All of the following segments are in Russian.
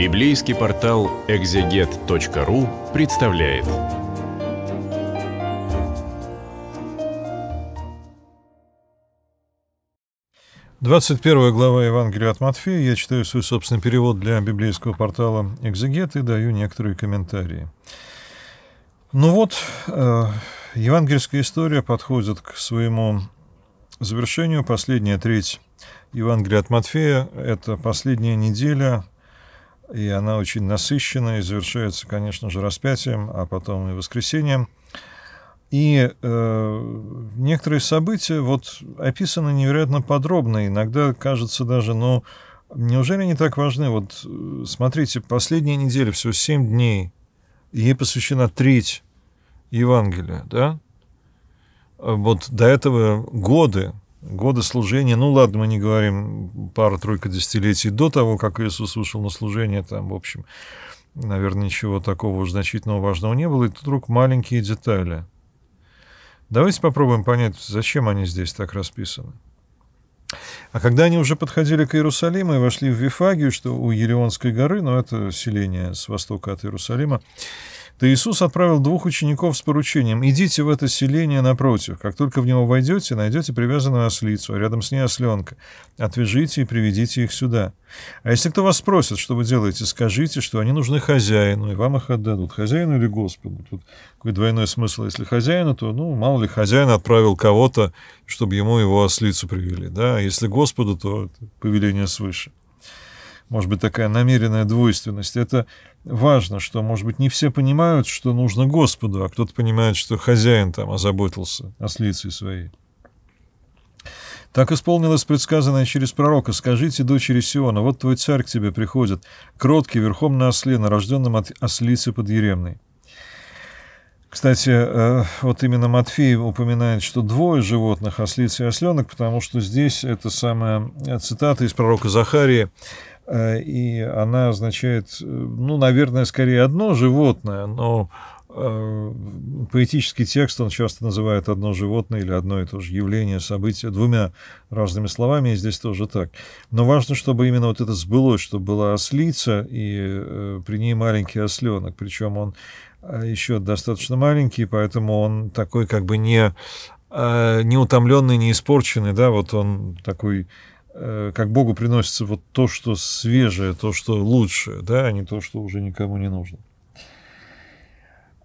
Библейский портал экзегет.ру представляет. Двадцать первая глава Евангелия от Матфея. Я читаю свой собственный перевод для библейского портала «Экзегет» и даю некоторые комментарии. Ну вот, э, евангельская история подходит к своему завершению. Последняя треть Евангелия от Матфея – это последняя неделя – и она очень насыщенная, и завершается, конечно же, распятием, а потом и воскресением. И э, некоторые события вот описаны невероятно подробно, иногда кажется даже, ну, неужели они так важны? Вот э, смотрите, последняя неделя, всего семь дней, ей посвящена треть Евангелия, да? А вот до этого годы, годы служения, ну ладно, мы не говорим пара-тройка десятилетий до того, как Иисус вышел на служение, там, в общем, наверное, ничего такого значительного важного не было, и тут вдруг маленькие детали. Давайте попробуем понять, зачем они здесь так расписаны. А когда они уже подходили к Иерусалиму и вошли в Вифагию, что у Елеонской горы, но ну, это селение с востока от Иерусалима, то Иисус отправил двух учеников с поручением «Идите в это селение напротив. Как только в него войдете, найдете привязанную ослицу, а рядом с ней осленка. Отвяжите и приведите их сюда. А если кто вас спросит, что вы делаете, скажите, что они нужны хозяину, и вам их отдадут. Хозяину или Господу? Тут какой двойной смысл. Если хозяину, то, ну, мало ли, хозяин отправил кого-то, чтобы ему его ослицу привели. Да? А если Господу, то повеление свыше может быть, такая намеренная двойственность. Это важно, что, может быть, не все понимают, что нужно Господу, а кто-то понимает, что хозяин там озаботился о слице своей. Так исполнилось предсказанное через пророка. «Скажите, дочери Сиона, вот твой царь к тебе приходит, кроткий, верхом на осле, на от ослицы под Еремной». Кстати, э, вот именно Матфей упоминает, что двое животных, ослица и осленок, потому что здесь это самая цитата из пророка Захарии, Э, и она означает, э, ну, наверное, скорее одно животное, но э, поэтический текст он часто называет одно животное или одно и то же явление, событие двумя разными словами, и здесь тоже так. Но важно, чтобы именно вот это сбылось, чтобы была ослица, и при ней маленький осленок, причем он еще достаточно маленький, поэтому он такой как бы не, не утомленный, не испорченный, да, вот он такой Э, как Богу приносится вот то, что свежее, то, что лучшее, да, а не то, что уже никому не нужно.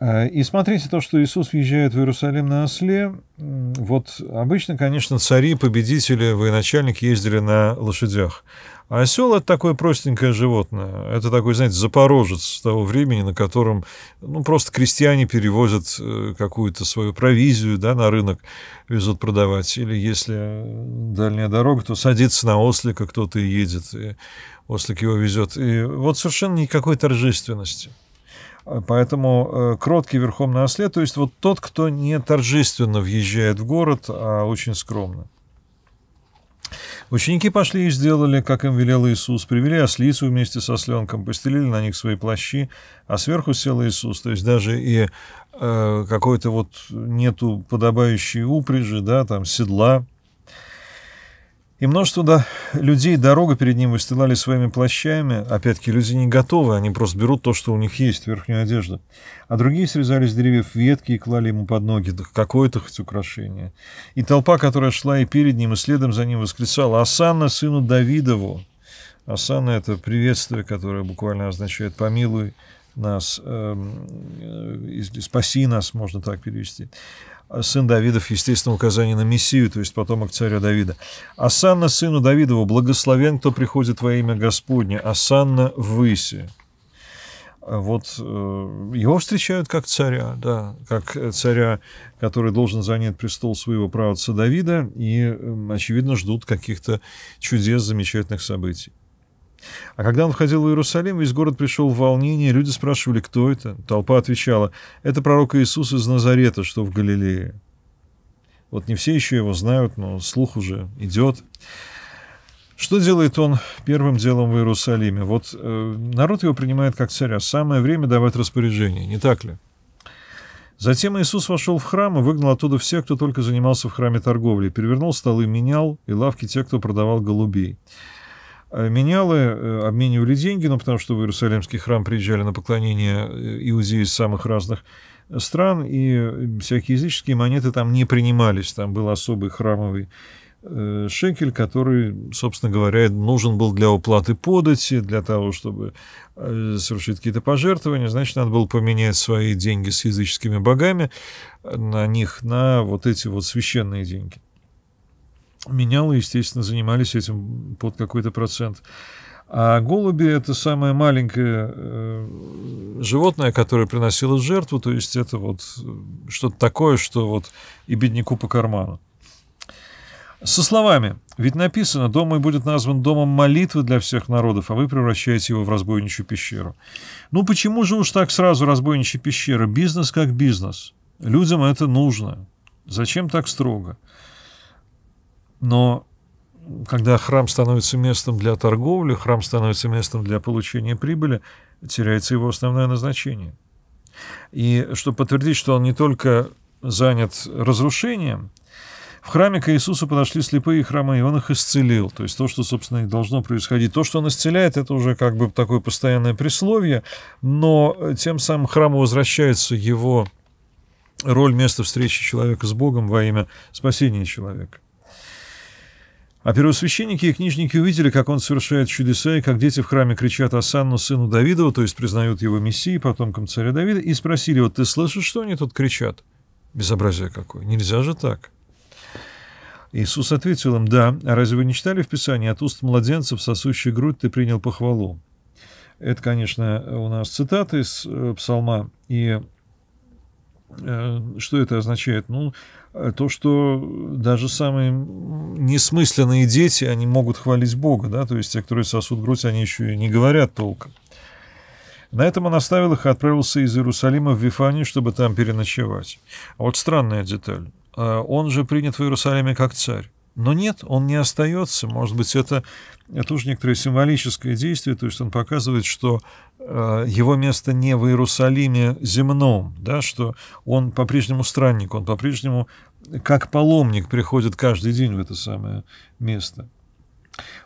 Э, и смотрите то, что Иисус въезжает в Иерусалим на осле. Вот обычно, конечно, цари, победители, военачальники ездили на лошадях. А осел это такое простенькое животное. Это такой, знаете, запорожец того времени, на котором ну, просто крестьяне перевозят э, какую-то свою провизию да, на рынок, везут продавать. Или если э, дальняя дорога, то садится на ослика, кто-то и едет, и ослик его везет. И вот совершенно никакой торжественности. А поэтому э, кроткий верхом на осле, то есть вот тот, кто не торжественно въезжает в город, а очень скромно. Ученики пошли и сделали, как им велел Иисус, привели ослицу вместе со сленком, постелили на них свои плащи, а сверху сел Иисус. То есть даже и э, какой-то вот нету подобающей упряжи, да, там седла, и множество да, людей дорога перед ним выстилали своими плащами. Опять-таки, люди не готовы, они просто берут то, что у них есть, верхнюю одежду. А другие срезали с деревьев ветки и клали ему под ноги какое-то хоть украшение. И толпа, которая шла и перед ним, и следом за ним восклицала «Асанна, сыну Давидову!» Асанна — это приветствие, которое буквально означает «помилуй нас», эм, э, «спаси нас», можно так перевести. А сын Давидов, естественно, указание на Мессию, то есть потомок царя Давида. «Асанна сыну Давидову, благословен, кто приходит во имя Господне, Асанна выси». А вот э, его встречают как царя, да, как царя, который должен занять престол своего праотца Давида, и, очевидно, ждут каких-то чудес, замечательных событий. А когда он входил в Иерусалим, весь город пришел в волнение, люди спрашивали, кто это. Толпа отвечала, это пророк Иисус из Назарета, что в Галилее. Вот не все еще его знают, но слух уже идет. Что делает он первым делом в Иерусалиме? Вот э, народ его принимает как царя. Самое время давать распоряжение, не так ли? Затем Иисус вошел в храм и выгнал оттуда всех, кто только занимался в храме торговли, перевернул столы, менял и лавки тех, кто продавал голубей. Э, менялы, э, обменивали деньги, ну, потому что в Иерусалимский храм приезжали на поклонение э, иудеи из самых разных стран, и всякие языческие монеты там не принимались. Там был особый храмовый шекель, который, собственно говоря, нужен был для уплаты подати, для того, чтобы совершить какие-то пожертвования. Значит, надо было поменять свои деньги с языческими богами на них, на вот эти вот священные деньги менялы, естественно, занимались этим под какой-то процент. А голуби — это самое маленькое э, животное, которое приносило жертву, то есть это вот э, что-то такое, что вот и бедняку по карману. Со словами, ведь написано, дом мой будет назван домом молитвы для всех народов, а вы превращаете его в разбойничью пещеру. Ну почему же уж так сразу разбойничья пещера? Бизнес как бизнес. Людям это нужно. Зачем так строго? Но когда храм становится местом для торговли, храм становится местом для получения прибыли, теряется его основное назначение. И чтобы подтвердить, что он не только занят разрушением, в храме к Иисусу подошли слепые храмы, и он их исцелил. То есть то, что, собственно, и должно происходить. То, что он исцеляет, это уже как бы такое постоянное присловие, но тем самым храму возвращается его роль места встречи человека с Богом во имя спасения человека. А первосвященники и книжники увидели, как он совершает чудеса, и как дети в храме кричат «Асанну, сыну Давидова», то есть признают его мессией, потомком царя Давида, и спросили «Вот ты слышишь, что они тут кричат?» Безобразие какое! Нельзя же так! Иисус ответил им «Да, а разве вы не читали в Писании «От уст младенцев, сосущий грудь, ты принял похвалу»?» Это, конечно, у нас цитаты из э, псалма, и Э, что это означает? Ну, э, то, что даже самые несмысленные дети, они могут хвалить Бога, да, то есть те, которые сосут грудь, они еще и не говорят толком. На этом он оставил их и отправился из Иерусалима в Вифанию, чтобы там переночевать. А вот странная деталь. Э, он же принят в Иерусалиме как царь. Но нет, он не остается. Может быть, это, это уже некоторое символическое действие, то есть он показывает, что э, его место не в Иерусалиме земном, да, что он по-прежнему странник, он по-прежнему как паломник приходит каждый день в это самое место.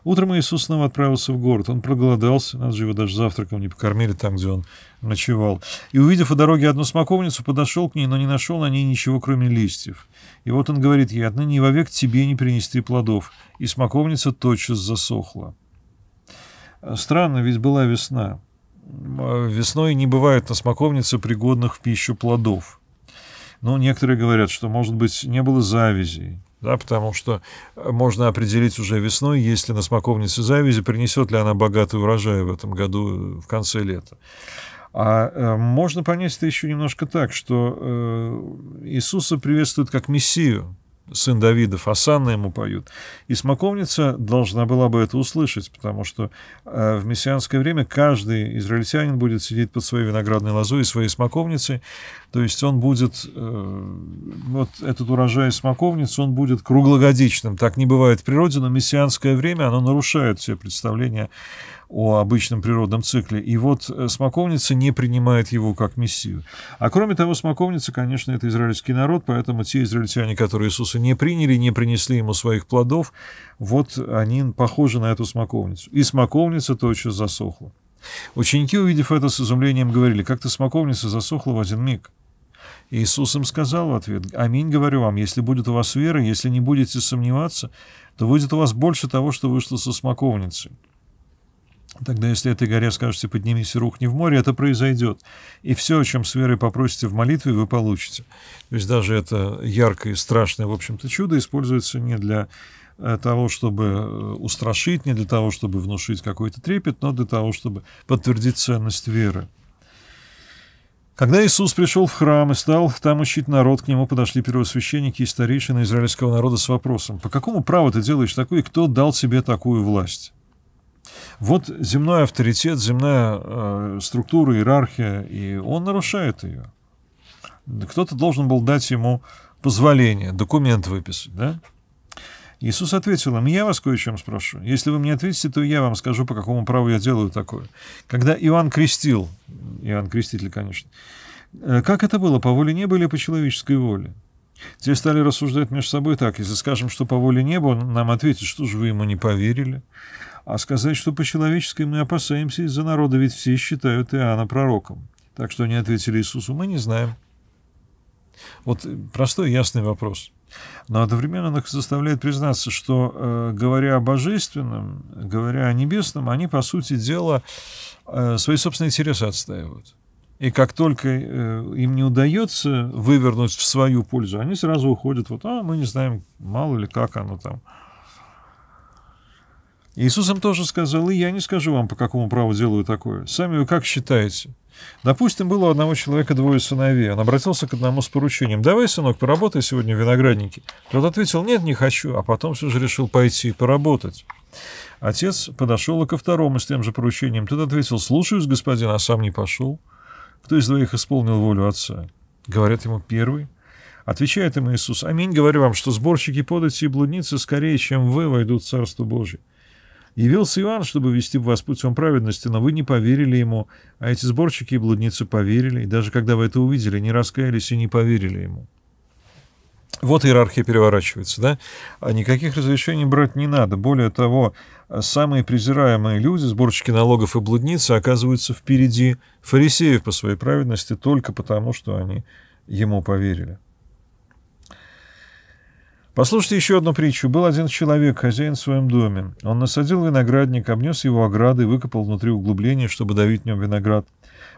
Утром Иисус снова отправился в город. Он проголодался, нас же его даже завтраком не покормили там, где он ночевал. И, увидев у дороге одну смоковницу, подошел к ней, но не нашел на ней ничего, кроме листьев. И вот он говорит ей, отныне и вовек тебе не принести плодов. И смоковница тотчас засохла. А, странно, ведь была весна. А, весной не бывает на смоковнице пригодных в пищу плодов. Но некоторые говорят, что, может быть, не было завязей да, потому что э, можно определить уже весной, если на смоковнице завязи, принесет ли она богатый урожай в этом году, э, в конце лета. А э, можно понять это еще немножко так, что э, Иисуса приветствуют как Мессию, сын Давида, Фасанна ему поют. И смоковница должна была бы это услышать, потому что э, в мессианское время каждый израильтянин будет сидеть под своей виноградной лозой и своей смоковницей, то есть он будет, э, вот этот урожай смоковниц, он будет круглогодичным. Так не бывает в природе, но мессианское время, оно нарушает все представления о обычном природном цикле. И вот э, смоковница не принимает его как мессию. А кроме того, смоковница, конечно, это израильский народ, поэтому те израильтяне, которые Иисуса не приняли, не принесли ему своих плодов, вот они похожи на эту смоковницу. И смоковница тотчас засохла. Ученики, увидев это, с изумлением говорили, как-то смоковница засохла в один миг. Иисус им сказал в ответ, «Аминь, говорю вам, если будет у вас вера, если не будете сомневаться, то будет у вас больше того, что вышло со смоковницей». Тогда, если этой горе скажете «поднимись и рухни в море», это произойдет. И все, о чем с верой попросите в молитве, вы получите. То есть даже это яркое и страшное, в общем-то, чудо используется не для э, того, чтобы э, устрашить, не для того, чтобы внушить какой-то трепет, но для того, чтобы подтвердить ценность веры. Когда Иисус пришел в храм и стал там учить народ, к нему подошли первосвященники и старейшины израильского народа с вопросом, «По какому праву ты делаешь такое, и кто дал тебе такую власть?» Вот земной авторитет, земная э, структура, иерархия, и он нарушает ее. Кто-то должен был дать ему позволение, документ выписать, да? Иисус ответил им, я вас кое чем спрошу. Если вы мне ответите, то я вам скажу, по какому праву я делаю такое. Когда Иоанн крестил, Иоанн Креститель, конечно, э, как это было, по воле неба или по человеческой воле? Те стали рассуждать между собой так, если скажем, что по воле неба, он нам ответит, что же вы ему не поверили. А сказать, что по-человечески мы опасаемся из-за народа, ведь все считают Иоанна пророком. Так что они ответили Иисусу, мы не знаем. Вот э, простой ясный вопрос. Но одновременно он их заставляет признаться, что, э, говоря о божественном, говоря о небесном, они, по сути дела, э, свои собственные интересы отстаивают. И как только э, им не удается вывернуть в свою пользу, они сразу уходят, вот, а, мы не знаем, мало ли как оно там. Иисус им тоже сказал, и я не скажу вам, по какому праву делаю такое. Сами вы как считаете? Допустим, было у одного человека двое сыновей. Он обратился к одному с поручением. «Давай, сынок, поработай сегодня в винограднике». Тот ответил, «Нет, не хочу», а потом все же решил пойти и поработать. Отец подошел и ко второму с тем же поручением. Тот ответил, «Слушаюсь, господин», а сам не пошел. Кто из двоих исполнил волю отца? Говорят ему первый. Отвечает ему Иисус, «Аминь, говорю вам, что сборщики подати и блудницы скорее, чем вы, войдут в Царство Божие». Явился Иоанн, чтобы вести вас путем праведности, но вы не поверили ему, а эти сборщики и блудницы поверили, и даже когда вы это увидели, не раскаялись и не поверили ему. Вот иерархия переворачивается, да? А никаких разрешений брать не надо. Более того, самые презираемые люди, сборщики налогов и блудницы, оказываются впереди фарисеев по своей праведности только потому, что они ему поверили. Послушайте еще одну притчу. Был один человек, хозяин в своем доме. Он насадил виноградник, обнес его оградой, выкопал внутри углубление, чтобы давить в нем виноград.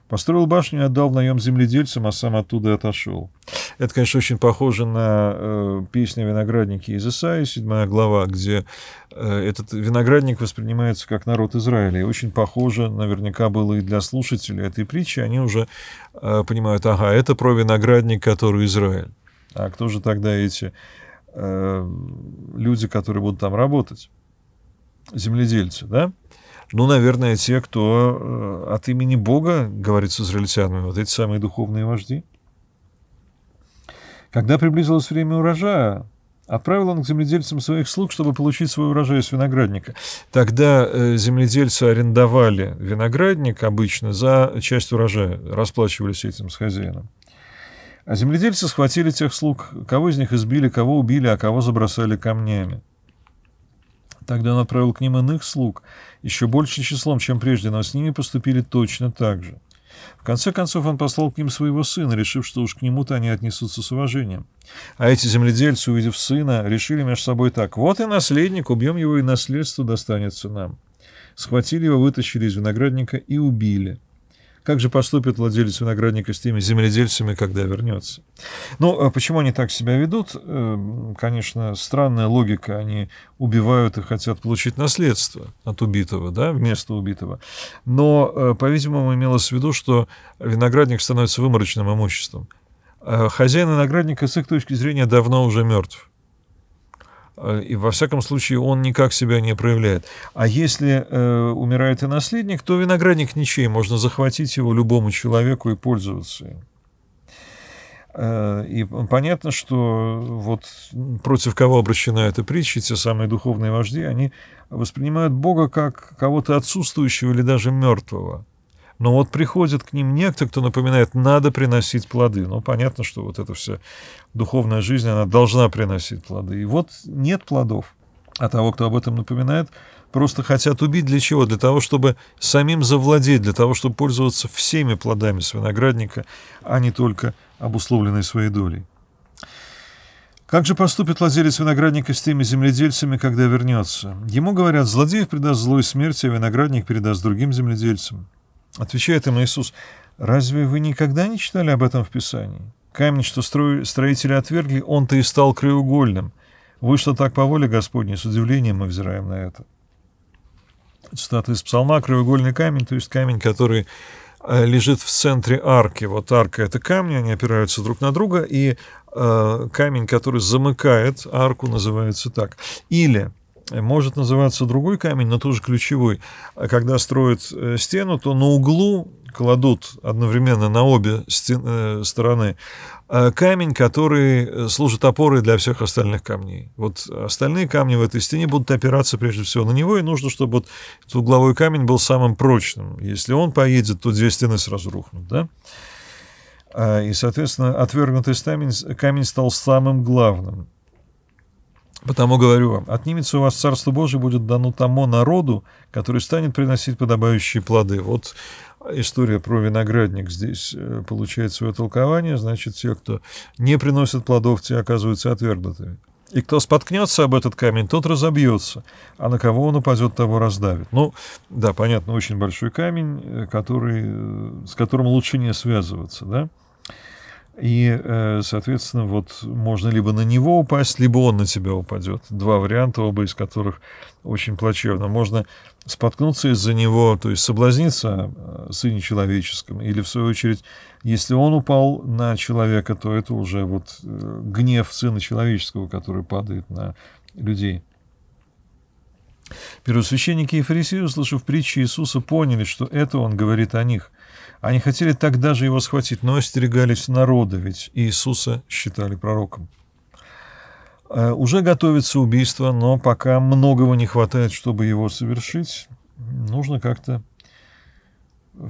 Построил башню и отдал в наем земледельцам, а сам оттуда отошел. Это, конечно, очень похоже на э, песню «Виноградники» из Исаии, 7 глава, где э, этот виноградник воспринимается как народ Израиля. И очень похоже, наверняка, было и для слушателей этой притчи. Они уже э, понимают, ага, это про виноградник, который Израиль. А кто же тогда эти Э, люди, которые будут там работать, земледельцы, да? Ну, наверное, те, кто э, от имени Бога говорит с израильтянами, вот эти самые духовные вожди. Когда приблизилось время урожая, отправил он к земледельцам своих слуг, чтобы получить свой урожай из виноградника. Тогда э, земледельцы арендовали виноградник обычно за часть урожая, расплачивались этим с хозяином. А земледельцы схватили тех слуг, кого из них избили, кого убили, а кого забросали камнями. Тогда он отправил к ним иных слуг, еще большим числом, чем прежде, но с ними поступили точно так же. В конце концов он послал к ним своего сына, решив, что уж к нему-то они отнесутся с уважением. А эти земледельцы, увидев сына, решили между собой так. «Вот и наследник, убьем его, и наследство достанется нам». Схватили его, вытащили из виноградника и убили. Как же поступит владелец виноградника с теми земледельцами, когда вернется? Ну, а почему они так себя ведут? Эм, конечно, странная логика. Они убивают и хотят получить наследство от убитого, да, вместо убитого. Но, э, по-видимому, имелось в виду, что виноградник становится выморочным имуществом. Э, хозяин виноградника, с их точки зрения, давно уже мертв. Э, и во всяком случае он никак себя не проявляет. А если э, умирает и наследник, то виноградник ничей, можно захватить его любому человеку и пользоваться им. Э, и понятно, что вот против кого обращена эта притча, те самые духовные вожди, они воспринимают Бога как кого-то отсутствующего или даже мертвого. Но вот приходит к ним некто, кто напоминает, надо приносить плоды. Ну, понятно, что вот эта вся духовная жизнь, она должна приносить плоды. И вот нет плодов. А того, кто об этом напоминает, просто хотят убить для чего? Для того, чтобы самим завладеть, для того, чтобы пользоваться всеми плодами свиноградника, а не только обусловленной своей долей. Как же поступит владелец виноградника с теми земледельцами, когда вернется? Ему говорят, злодеев предаст злой смерти, а виноградник передаст другим земледельцам. Отвечает им Иисус, «Разве вы никогда не читали об этом в Писании? Камень, что строители отвергли, он-то и стал краеугольным. Вышло так по воле Господней, с удивлением мы взираем на это». Цитата из Псалма «Краеугольный камень», то есть камень, который э, лежит в центре арки. Вот арка — это камни, они опираются друг на друга, и э, камень, который замыкает арку, называется так. Или может называться другой камень, но тоже ключевой. Когда строят э, стену, то на углу кладут одновременно на обе стен, э, стороны э, камень, который служит опорой для всех остальных камней. Вот остальные камни в этой стене будут опираться прежде всего на него, и нужно, чтобы вот этот угловой камень был самым прочным. Если он поедет, то две стены сразу рухнут, да? А, и, соответственно, отвергнутый камень стал самым главным. Потому говорю вам, отнимется у вас Царство Божие, будет дано тому народу, который станет приносить подобающие плоды. Вот история про виноградник здесь э, получает свое толкование. Значит, те, кто не приносит плодов, те оказываются отвергнутыми. И кто споткнется об этот камень, тот разобьется, а на кого он упадет, того раздавит. Ну, да, понятно, очень большой камень, э, который, э, с которым лучше не связываться, да? И, э, соответственно, вот можно либо на него упасть, либо он на тебя упадет. Два варианта, оба из которых очень плачевно. Можно споткнуться из-за него, то есть соблазниться о э, сыне человеческом, или, в свою очередь, если он упал на человека, то это уже вот э, гнев сына человеческого, который падает на людей. Первосвященники и фарисеи, услышав притчи Иисуса, поняли, что это он говорит о них – они хотели тогда же его схватить, но остерегались народа, ведь Иисуса считали пророком. Э, уже готовится убийство, но пока многого не хватает, чтобы его совершить. Нужно как-то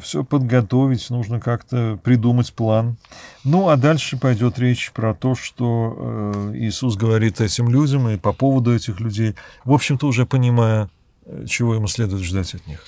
все подготовить, нужно как-то придумать план. Ну, а дальше пойдет речь про то, что э, Иисус говорит этим людям и по поводу этих людей, в общем-то, уже понимая, э, чего ему следует ждать от них.